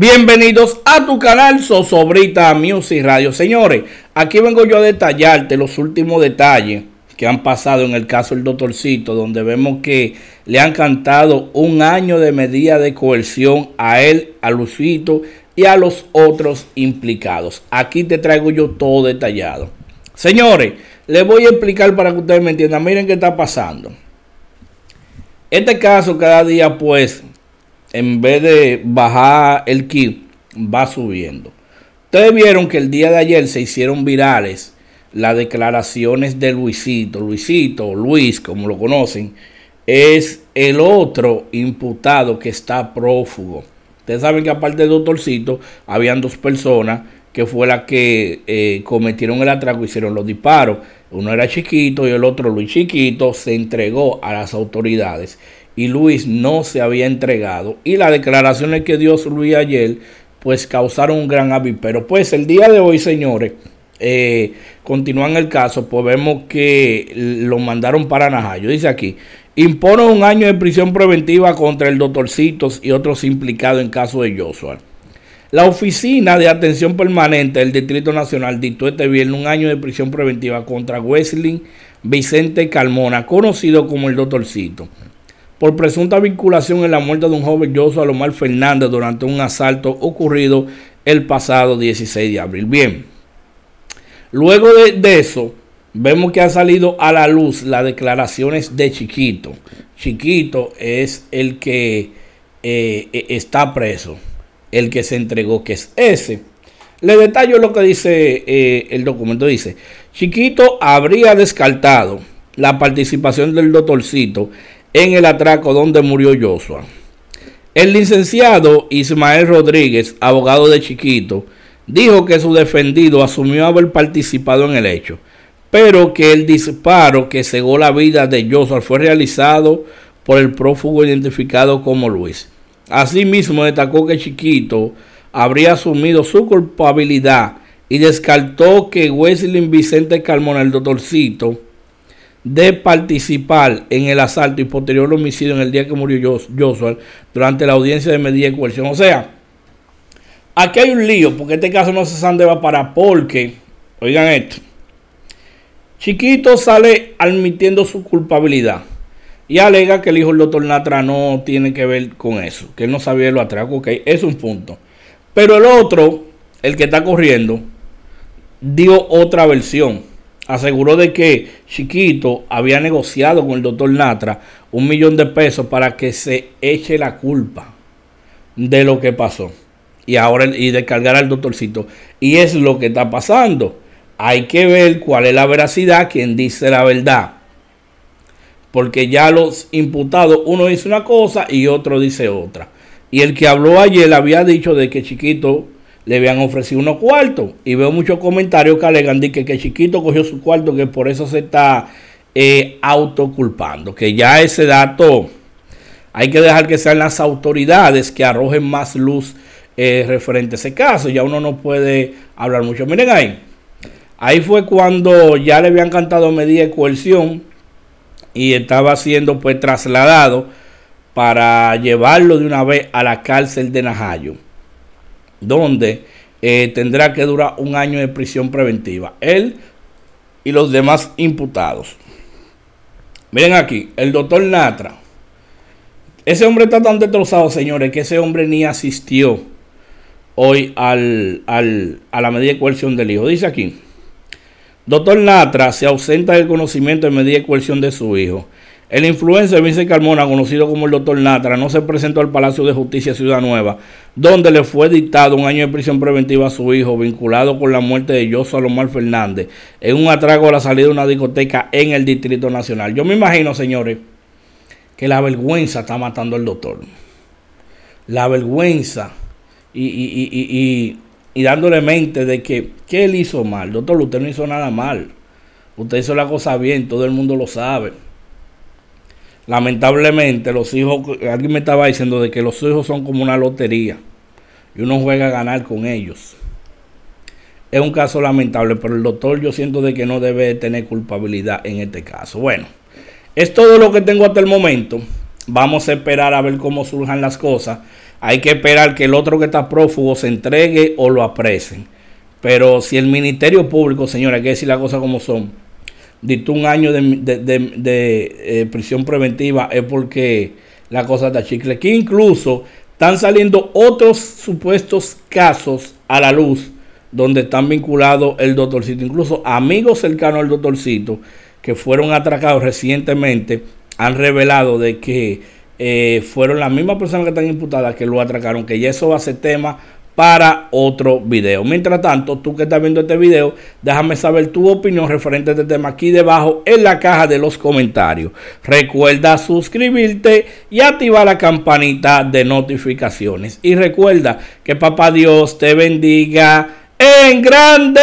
Bienvenidos a tu canal Sosobrita Music Radio. Señores, aquí vengo yo a detallarte los últimos detalles que han pasado en el caso del doctorcito, donde vemos que le han cantado un año de medida de coerción a él, a Lucito y a los otros implicados. Aquí te traigo yo todo detallado. Señores, les voy a explicar para que ustedes me entiendan. Miren qué está pasando. Este caso cada día pues en vez de bajar el kit, va subiendo. Ustedes vieron que el día de ayer se hicieron virales las declaraciones de Luisito. Luisito, Luis, como lo conocen, es el otro imputado que está prófugo. Ustedes saben que aparte del doctorcito, habían dos personas que fue la que eh, cometieron el atraco, hicieron los disparos. Uno era chiquito y el otro, Luis Chiquito, se entregó a las autoridades y Luis no se había entregado. Y las declaraciones que dio Luis ayer, pues causaron un gran Pero Pues el día de hoy, señores, eh, continúan el caso, pues vemos que lo mandaron para Najayo. Dice aquí, impone un año de prisión preventiva contra el doctorcitos y otros implicados en caso de Joshua. La Oficina de Atención Permanente del Distrito Nacional dictó este viernes un año de prisión preventiva contra Wesley Vicente Calmona, conocido como el doctorcito por presunta vinculación en la muerte de un joven lo Lomar Fernández durante un asalto ocurrido el pasado 16 de abril. Bien, luego de, eso, vemos que han salido a la luz las declaraciones de Chiquito. Chiquito es el que eh, e, está preso, el que se entregó, que es ese. Le detallo lo que dice eh, el documento. Dice, Chiquito habría descartado la participación del doctorcito en el atraco donde murió Joshua. El licenciado Ismael Rodríguez, abogado de Chiquito, dijo que su defendido asumió haber participado en el hecho, pero que el disparo que cegó la vida de Joshua fue realizado por el prófugo identificado como Luis. Asimismo, destacó que Chiquito habría asumido su culpabilidad y descartó que Wesley Vicente Carmona, el doctorcito, de participar en el asalto y posterior homicidio en el día que murió Joshua durante la audiencia de medida de coerción. O sea, aquí hay un lío, porque este caso no se Va para porque, oigan esto, Chiquito sale admitiendo su culpabilidad y alega que el hijo del doctor Natra no tiene que ver con eso, que él no sabía lo atraco, ok, es un punto. Pero el otro, el que está corriendo, dio otra versión aseguró de que Chiquito había negociado con el doctor Natra un millón de pesos para que se eche la culpa de lo que pasó. Y ahora y descargar al doctorcito. Y es lo que está pasando. Hay que ver cuál es la veracidad, quien dice la verdad. Porque ya los imputados, uno dice una cosa y otro dice otra. Y el que habló ayer había dicho de que Chiquito le habían ofrecido unos cuartos. Y veo muchos comentarios que alegan de que, que Chiquito cogió su cuarto, que por eso se está eh, autoculpando. Que ya ese dato hay que dejar que sean las autoridades que arrojen más luz eh, referente a ese caso. Ya uno no puede hablar mucho. Miren ahí. Ahí fue cuando ya le habían cantado medida de coerción y estaba siendo pues trasladado para llevarlo de una vez a la cárcel de Najayo donde eh, tendrá que durar un año de prisión preventiva. Él y los demás imputados. Miren aquí, el doctor Natra. Ese hombre está tan destrozado, señores, que ese hombre ni asistió hoy al, a la medida de coerción del hijo. Dice aquí, doctor Natra se ausenta del conocimiento de medida de coerción de su hijo. El influencer Vincent Carmona, conocido como el doctor Natra, no se presentó al Palacio de Justicia Ciudad Nueva, donde le fue dictado un año de prisión preventiva a su hijo, vinculado con la muerte de José Salomar Fernández, en un atraco a la salida de una discoteca en el Distrito Nacional. Yo me imagino, señores, que la vergüenza está matando al doctor. La vergüenza y, y, y, y dándole mente de que, ¿qué él hizo mal? Doctor, usted no hizo nada mal. Usted hizo la cosa bien, todo el mundo lo sabe lamentablemente los hijos, alguien me estaba diciendo de que los hijos son como una lotería y uno juega a ganar con ellos. Es un caso lamentable, pero el doctor yo siento de que no debe tener culpabilidad en este caso. Bueno, es todo lo que tengo hasta el momento. Vamos a esperar a ver cómo surjan las cosas. Hay que esperar que el otro que está prófugo se entregue o lo apresen. Pero si el Ministerio Público, señora, hay que decir las cosas como son dictó un año de, eh, prisión preventiva es porque la cosa está chicle. Que incluso están saliendo otros supuestos casos a la luz donde están vinculados el doctorcito, incluso amigos cercanos al doctorcito que fueron atracados recientemente han revelado de que eh, fueron las mismas personas que están imputadas que lo atracaron, que ya eso va a ser tema para otro video. Mientras tanto, tú que estás viendo este video, déjame saber tu opinión referente a este tema aquí debajo en la caja de los comentarios. Recuerda suscribirte y activar la campanita de notificaciones. Y recuerda que Papá Dios te bendiga en grande.